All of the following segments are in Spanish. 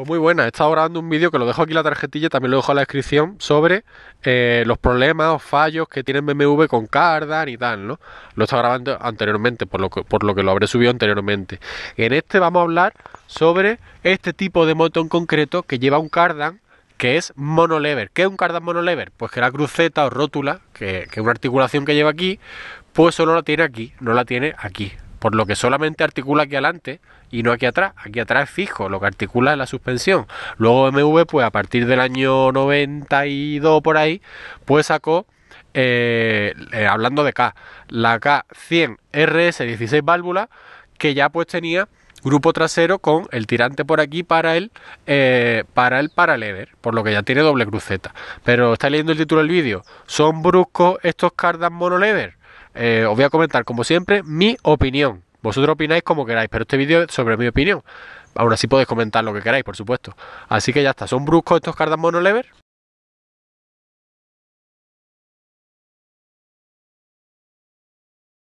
Pues muy buena, he estado grabando un vídeo que lo dejo aquí en la tarjetilla, también lo dejo en la descripción, sobre eh, los problemas o fallos que tienen BMW con Cardan y tal, ¿no? Lo he estado grabando anteriormente, por lo que, por lo, que lo habré subido anteriormente. En este vamos a hablar sobre este tipo de moto en concreto que lleva un Cardan que es monolever. ¿Qué es un cardan monolever? Pues que la cruceta o rótula, que, es una articulación que lleva aquí, pues solo la tiene aquí, no la tiene aquí por lo que solamente articula aquí adelante y no aquí atrás. Aquí atrás es fijo, lo que articula es la suspensión. Luego MV, pues a partir del año 92 por ahí, pues sacó, eh, eh, hablando de K, la K100 RS 16 válvulas, que ya pues tenía grupo trasero con el tirante por aquí para el eh, para el paralever, por lo que ya tiene doble cruceta. Pero está leyendo el título del vídeo. ¿Son bruscos estos cardan monolever? Eh, os voy a comentar, como siempre, mi opinión. Vosotros opináis como queráis, pero este vídeo es sobre mi opinión. Aún así podéis comentar lo que queráis, por supuesto. Así que ya está. ¿Son bruscos estos cardan monolever?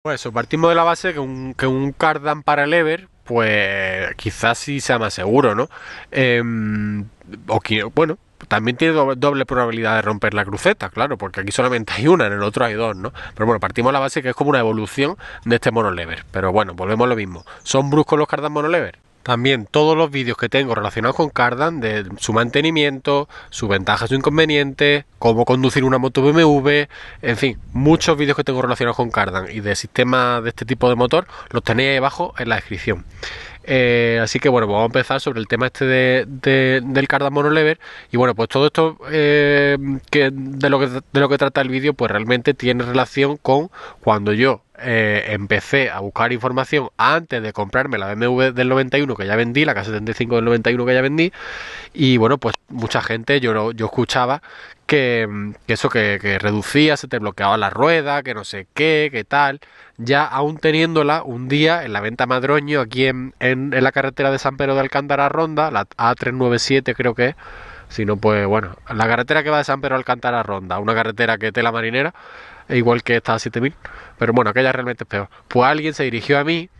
Pues eso, partimos de la base que un, que un cardan para lever, pues quizás sí sea más seguro, ¿no? Eh, o, bueno, también tiene doble probabilidad de romper la cruceta, claro, porque aquí solamente hay una, en el otro hay dos, ¿no? Pero bueno, partimos la base que es como una evolución de este monolever. Pero bueno, volvemos a lo mismo. ¿Son bruscos los cardan monolever? También todos los vídeos que tengo relacionados con Cardan, de su mantenimiento, sus ventajas, sus inconvenientes, cómo conducir una moto BMW, en fin, muchos vídeos que tengo relacionados con Cardan y de sistemas de este tipo de motor, los tenéis ahí abajo en la descripción. Eh, así que bueno, vamos a empezar sobre el tema este de, del cardamomo lever. Y bueno, pues todo esto eh, de, lo que, de lo que trata el vídeo, pues realmente tiene relación con cuando yo eh, empecé a buscar información antes de comprarme la BMW del 91 que ya vendí, la K75 del 91 que ya vendí, y bueno, pues mucha gente, yo, yo escuchaba que, eso que, reducía, se te bloqueaba la rueda, que no sé qué, que tal, ya aún teniéndola un día en la venta Madroño, aquí en, en, en la carretera de San Pedro de Alcántara Ronda, la A397 creo que es, sino pues bueno, la carretera que va de San Pedro Alcántara a Ronda, una carretera que tela marinera, igual que esta 7000, pero bueno, aquella realmente es peor. Pues alguien se dirigió a mí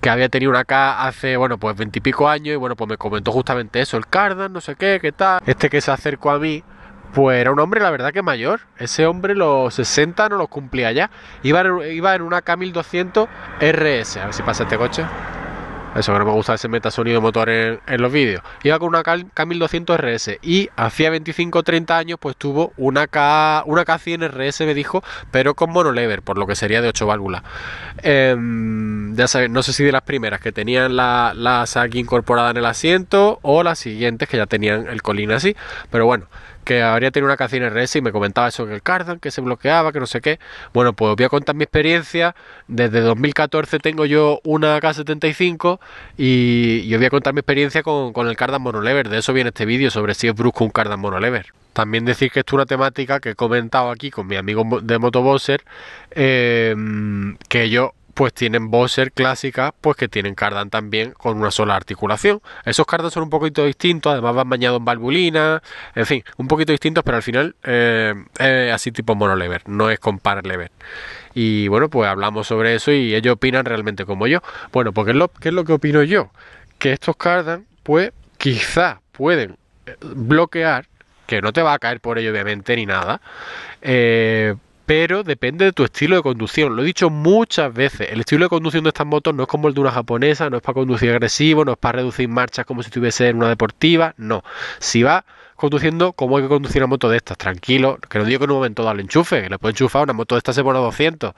que había tenido una K hace, bueno, pues veintipico años y bueno, pues me comentó justamente eso, el Cardan, no sé qué, qué tal. Este que se acercó a mí, pues era un hombre, la verdad que mayor. Ese hombre los 60 no los cumplía ya. Iba iba en una K1200 RS, a ver si pasa este coche. Eso que no me gusta ese metasonido motor en, los vídeos. Iba con una K1200 RS y hacía 25 30 años pues tuvo una, K, una K100 RS, me dijo, pero con monolever, por lo que sería de 8 válvulas. Em, ya no sé si de las primeras que tenían la, la incorporada en el asiento o las siguientes que ya tenían el colín así, pero bueno, que habría tenido una cacina RS y me comentaba eso, que el Cardan, que se bloqueaba, que no sé qué. Bueno, pues voy a contar mi experiencia. Desde 2014 tengo yo una K75 y, os voy a contar mi experiencia con, el Cardan Monolever. De eso viene este vídeo, sobre si es brusco un Cardan Monolever. También decir que esto es una temática que he comentado aquí con mi amigo de Motobosser, eh, que yo pues tienen Bowser clásicas, pues que tienen cardan también con una sola articulación. Esos cardan son un poquito distintos, además van bañados en valvulina, en fin, un poquito distintos, pero al final eh, es así tipo monolever, no es con lever Y bueno, pues hablamos sobre eso y ellos opinan realmente como yo. Bueno, porque pues, es lo, ¿qué es lo que opino yo? Que estos cardan, pues quizás pueden eh, bloquear, que no te va a caer por ello obviamente ni nada, eh, pero depende de tu estilo de conducción. Lo he dicho muchas veces, el estilo de conducción de estas motos no es como el de una japonesa, no es para conducir agresivo, no es para reducir marchas como si estuviese en una deportiva, no. Si va conduciendo como hay que conducir una moto de estas, tranquilo, que no digo que en un momento dado le enchufe, que le puede enchufar, una moto de estas se pone a 200.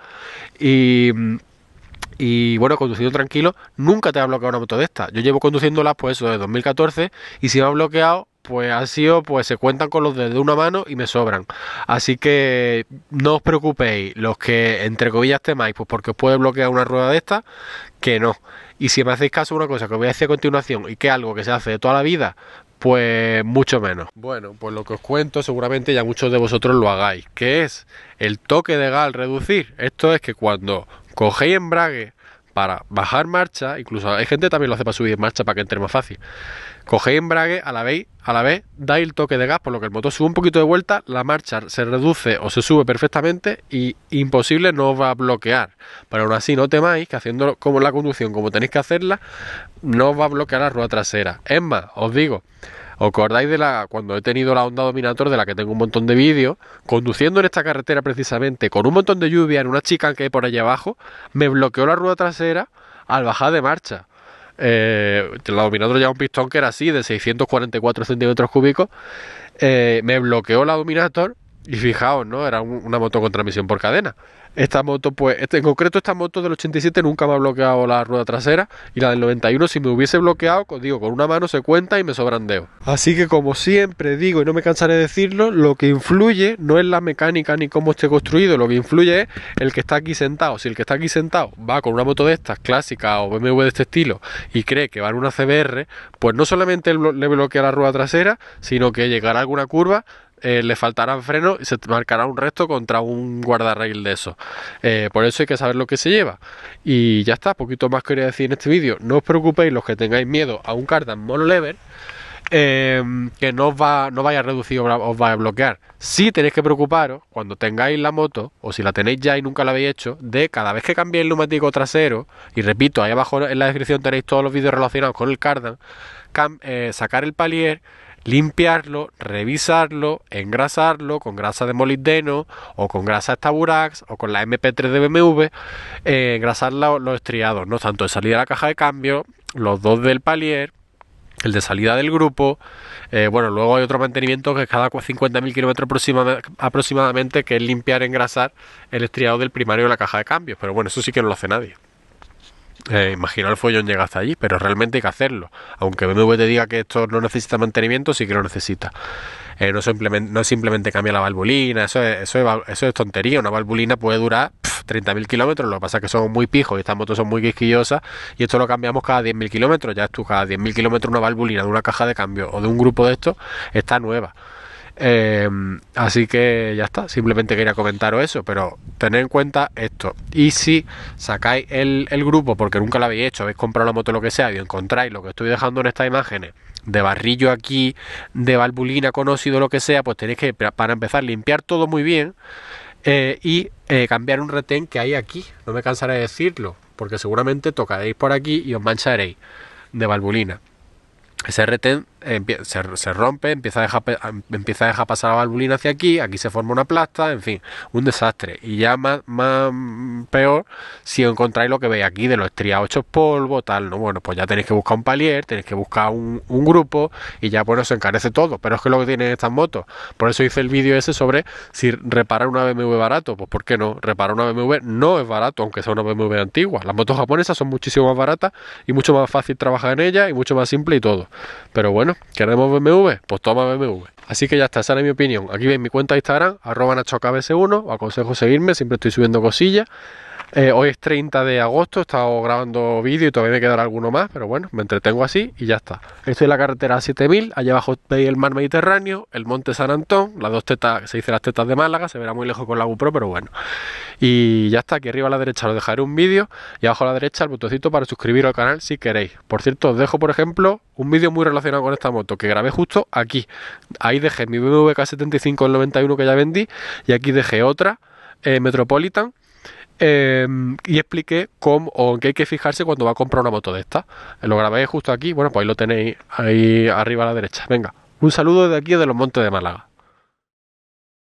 Y bueno, conduciendo tranquilo, nunca te ha bloqueado una moto de estas. Yo llevo conduciéndola, pues desde 2014, y si me ha bloqueado, pues ha sido, pues se cuentan con los dedos de una mano y me sobran. Así que no os preocupéis, los que entre comillas temáis, pues porque os puede bloquear una rueda de esta, que no. Y si me hacéis caso una cosa que os voy a decir a continuación y que algo que se hace de toda la vida, pues mucho menos. Bueno, pues lo que os cuento seguramente ya muchos de vosotros lo hagáis, que es el toque de gal reducir. Esto es que cuando cogéis embrague para bajar marcha, incluso hay gente también lo hace para subir marcha para que entre más fácil. Cogéis embrague, a la vez, a la vez dais el toque de gas, por lo que el motor sube un poquito de vuelta, la marcha se reduce o se sube perfectamente y imposible no va a bloquear. Pero aún así no temáis que haciendo como la conducción como tenéis que hacerla, no va a bloquear la rueda trasera. Es más, os digo, ¿Os acordáis de la cuando he tenido la onda Dominator de la que tengo un montón de vídeos, conduciendo en esta carretera precisamente con un montón de lluvia en una chica que hay por allá abajo, me bloqueó la rueda trasera al bajar de marcha. Eh, la Dominator ya un pistón que era así, de 644 centímetros cúbicos. Eh, me bloqueó la Dominator y fijaos, ¿no? Era una moto con transmisión por cadena. Esta moto, pues, este, en concreto esta moto del 87 nunca me ha bloqueado la rueda trasera y la del 91 si me hubiese bloqueado, digo, con una mano se cuenta y me sobran Así que como siempre digo y no me cansaré de decirlo, lo que influye no es la mecánica ni cómo esté construido, lo que influye es el que está aquí sentado. Si el que está aquí sentado va con una moto de estas, clásica o BMW de este estilo, y cree que va en una CBR, pues no solamente le bloquea la rueda trasera, sino que llegará a alguna curva eh, le faltará freno y se marcará un resto contra un guardarrail de eso. Eh, por eso hay que saber lo que se lleva. Y ya está, poquito más quería decir en este vídeo. No os preocupéis los que tengáis miedo a un cardan monolever. Eh, que no os, va, vaya a reducir os va a bloquear. Si tenéis que preocuparos cuando tengáis la moto, o si la tenéis ya y nunca la habéis hecho, de cada vez que cambiéis el neumático trasero, y repito, ahí abajo en la descripción tenéis todos los vídeos relacionados con el cardan, sacar el palier limpiarlo, revisarlo, engrasarlo con grasa de molibdeno o con grasa estaburax, o con la MP3 de BMW, eh, engrasar los estriados, ¿no? tanto de salida de la caja de cambio, los dos del palier, el de salida del grupo. Eh, bueno, luego hay otro mantenimiento que es cada 50.000 kilómetros aproximadamente, que es limpiar, engrasar el estriado del primario de la caja de cambios. Pero bueno, eso sí que no lo hace nadie eh, imaginar el follón llegar hasta allí, pero realmente hay que hacerlo. Aunque BMW te diga que esto no necesita mantenimiento, sí que lo necesita. Eh, no, simplemente, cambia la valvulina, eso es, tontería. Una valvulina puede durar 30.000 kilómetros, lo que pasa es que son muy pijos y estas motos son muy quisquillosas y esto lo cambiamos cada 10.000 kilómetros. Ya es tú, cada 10.000 kilómetros una valvulina de una caja de cambio o de un grupo de estos está nueva. Em, así que ya está, simplemente quería comentaros eso, pero tened en cuenta esto. Y si sacáis el, grupo, porque nunca lo habéis hecho, habéis comprado la moto, lo que sea, y encontráis lo que estoy dejando en estas imágenes, de barrillo aquí, de valvulina conocido, lo que sea, pues tenéis que, para empezar, limpiar todo muy bien eh, y eh, cambiar un retén que hay aquí. No me cansaré de decirlo, porque seguramente tocaréis por aquí y os mancharéis de valvulina. Ese retén se, se, rompe, empieza a, dejar, empieza a dejar pasar la valvulina hacia aquí, aquí se forma una plasta, en fin, un desastre. Y ya más, peor, si encontráis lo que veis aquí de los estriados hechos polvo, tal, ¿no? Bueno, pues ya tenéis que buscar un palier, tenéis que buscar un, grupo y ya, bueno, se encarece todo. Pero es que lo que tienen estas motos. Por eso hice el vídeo ese sobre si reparar una BMW barato. Pues, ¿por qué no? Reparar una BMW no es barato, aunque sea una BMW antigua. Las motos japonesas son muchísimo más baratas y mucho más fácil trabajar en ellas y mucho más simple y todo. Pero bueno, ¿queremos BMW? Pues toma BMW. Así que ya está, esa mi opinión. Aquí ven mi cuenta de Instagram, arroba 1 os aconsejo seguirme, siempre estoy subiendo cosillas. Eh, hoy es 30 de agosto, he estado grabando vídeo y todavía me quedará alguno más, pero bueno, me entretengo así y ya está. Estoy en la carretera 7000, allá abajo veis el mar Mediterráneo, el monte San Antón, las dos tetas, se dice las tetas de Málaga, se verá muy lejos con la GoPro, pero bueno. Y ya está, aquí arriba a la derecha os dejaré un vídeo y abajo a la derecha el botoncito para suscribiros al canal si queréis. Por cierto, os dejo por ejemplo un vídeo muy relacionado con esta moto que grabé justo aquí. Ahí dejé mi BMW K75 91 que ya vendí y aquí dejé otra eh, Metropolitan Em, y expliqué cómo o en qué hay que fijarse cuando va a comprar una moto de esta. Lo grabé justo aquí, bueno, pues ahí lo tenéis, ahí arriba a la derecha. Venga, un saludo de aquí de los Montes de Málaga.